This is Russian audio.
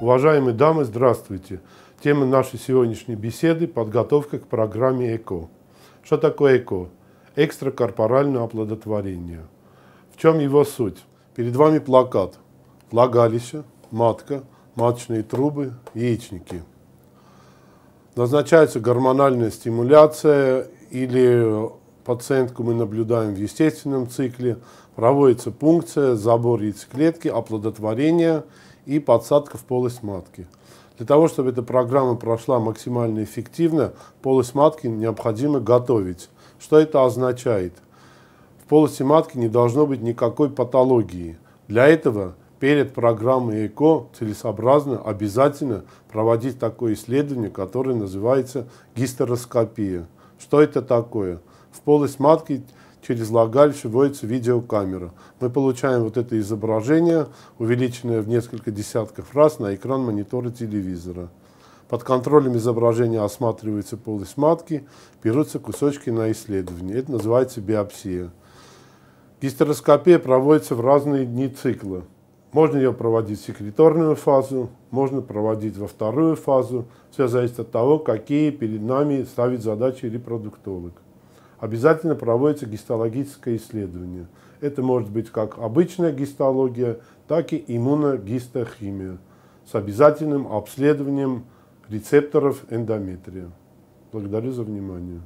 Уважаемые дамы, здравствуйте. Тема нашей сегодняшней беседы – подготовка к программе ЭКО. Что такое ЭКО? Экстракорпоральное оплодотворение. В чем его суть? Перед вами плакат. Влагалище, матка, маточные трубы, яичники. Назначается гормональная стимуляция или пациентку мы наблюдаем в естественном цикле, проводится пункция, забор яйцеклетки, оплодотворение – и подсадка в полость матки. Для того, чтобы эта программа прошла максимально эффективно, полость матки необходимо готовить. Что это означает? В полости матки не должно быть никакой патологии. Для этого перед программой ЭКО целесообразно обязательно проводить такое исследование, которое называется гистероскопия. Что это такое? В полость матки через лагаль вводится видеокамера. Мы получаем вот это изображение, увеличенное в несколько десятков раз на экран монитора телевизора. Под контролем изображения осматривается полость матки, берутся кусочки на исследование. Это называется биопсия. Гистероскопия проводится в разные дни цикла. Можно ее проводить в секреторную фазу, можно проводить во вторую фазу. Все зависит от того, какие перед нами ставит задачи репродуктолог обязательно проводится гистологическое исследование. Это может быть как обычная гистология, так и иммуногистохимия с обязательным обследованием рецепторов эндометрия. Благодарю за внимание.